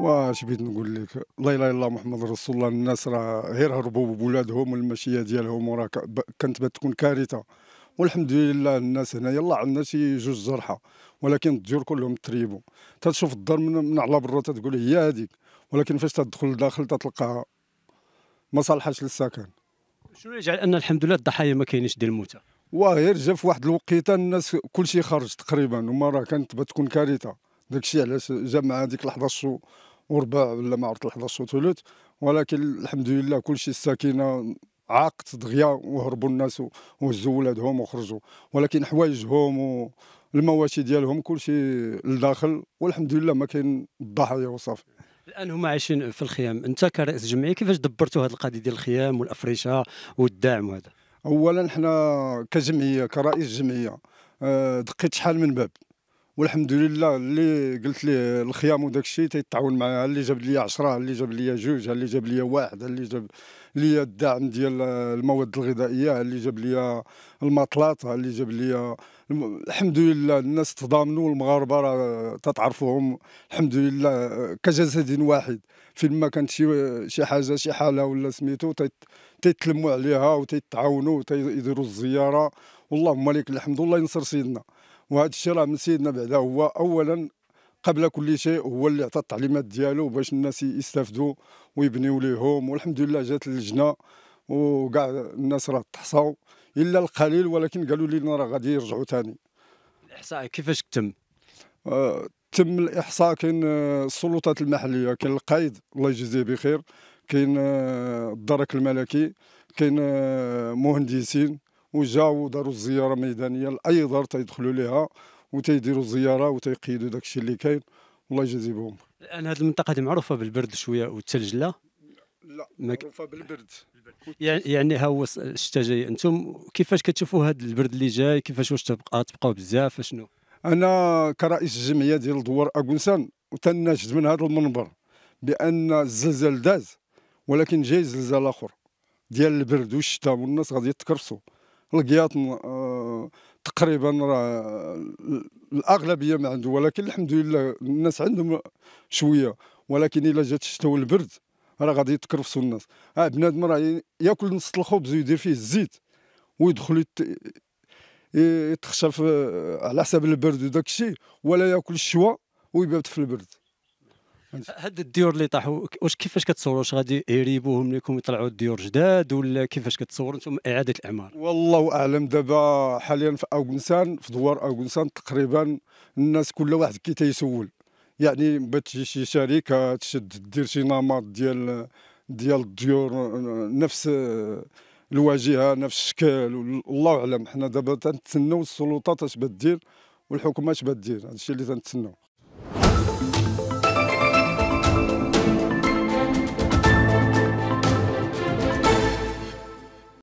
واش بغيت نقول لك لا اله الا الله محمد رسول الله الناس راه غير هربوا بولادهم والمشيه ديالهم وراه كانت تكون كارثه والحمد لله الناس هنا يلا عندنا شي جوج جرحى ولكن الديور كلهم تريبوا تتشوف الدار من, من على برا تتقول هي هذيك ولكن فاش تدخل لداخل تتلقاها ما صالحاش للسكن شنو يجعل ان الحمد لله الضحايا ما كاينينش ديال الموتى واه غير جا في واحد الوقيته الناس كلشي خرج تقريبا وما راه كانت تكون كارثه داكشي علاش مع هذيك ال11 وربع ولا ما عرفت ال11 وثلث ولكن الحمد لله كلشي الساكنه عاقت دغيا وهربوا الناس وهزوا ولادهم وخرجوا ولكن حوايجهم والمواشي ديالهم كلشي لداخل والحمد لله ما كاين الضحايا وصافي الان هما عايشين في الخيام انت كرئيس جمعيه كيفاش دبرتوا هذه القضيه ديال الخيام والافرشه والدعم وهذا اولا حنا كجمعيه كرئيس جمعيه آه، دقيت شحال من باب والحمد لله اللي قلت ليه الخيام وداك الشيء تيتعاون معايا اللي جاب لي 10 اللي جاب لي جوج اللي جاب لي واحد اللي جاب لي الدعم ديال المواد الغذائيه اللي جاب لي الماطلات اللي جاب لي الحمد لله الناس تضامنوا المغاربه راه تتعرفوهم الحمد لله كجسد واحد فين ما كانت شي شي حاجه شي حاله ولا سميتو تيتلموا عليها وتيتعاونوا وتيديروا الزياره واللهم لك الحمد والله ينصر سيدنا وهذا الشيء راه من سيدنا بعدا هو اولا قبل كل شيء هو اللي عطى التعليمات ديالو باش الناس يستافدوا ويبنيوا ليهم والحمد لله جات اللجنه وكاع الناس راه تحصاو الا القليل ولكن قالوا لي راه غادي يرجعوا ثاني الاحصاء كيفاش تم آه تم الاحصاء كاين آه، السلطات المحليه كاين القايد الله يجزيه بخير كاين آه، الدرك الملكي كاين آه، مهندسين وجاو داروا الزياره ميدانيه لاي دار تيدخلوا ليها وتيديروا الزياره وتيقيدوا داك الشيء اللي كاين الله يجازيهم الان هذه المنطقه هذه معروفه بالبرد شويه والثلج لا لا معروفه بالبرد يعني, يعني ها هو الشتاء جاي انتم كيفاش كتشوفوا هذا البرد اللي جاي كيفاش واش تبقى تبقاو بزاف شنو انا كرئيس الجمعيه ديال دوار اكونسان وتناشد من هذا المنبر بان الزلزال داز ولكن جاي زلزال اخر ديال البرد والشتاء والناس غادي يتكرسوا لقيات آه، تقريبا راه الاغلبيه ما عنده ولكن الحمد لله الناس عندهم شويه ولكن الا جات الشتاء والبرد راه غادي يتكرفسوا الناس اه بنادم راه ياكل نص الخبز ويدير فيه الزيت ويدخل يت... يتخشى على حساب البرد وداك الشيء ولا ياكل الشواء ويبات في البرد هاد الديور اللي طاحوا واش كيفاش كتصوروا واش غادي يريبوهم لكم يطلعوا الديور جداد ولا كيفاش كتصوروا انتم اعاده الاعمار والله اعلم دابا حاليا في اوغنسان في دوار اوغنسان تقريبا الناس كل واحد كي تيسول يعني باش تجي شي شركه تشد دير شي نمط ديال ديال الديور نفس الواجهه نفس الشكل والله اعلم حنا دابا تنتسناو السلطات اش بدير والحكومه اش بدير الشيء اللي تنتسناو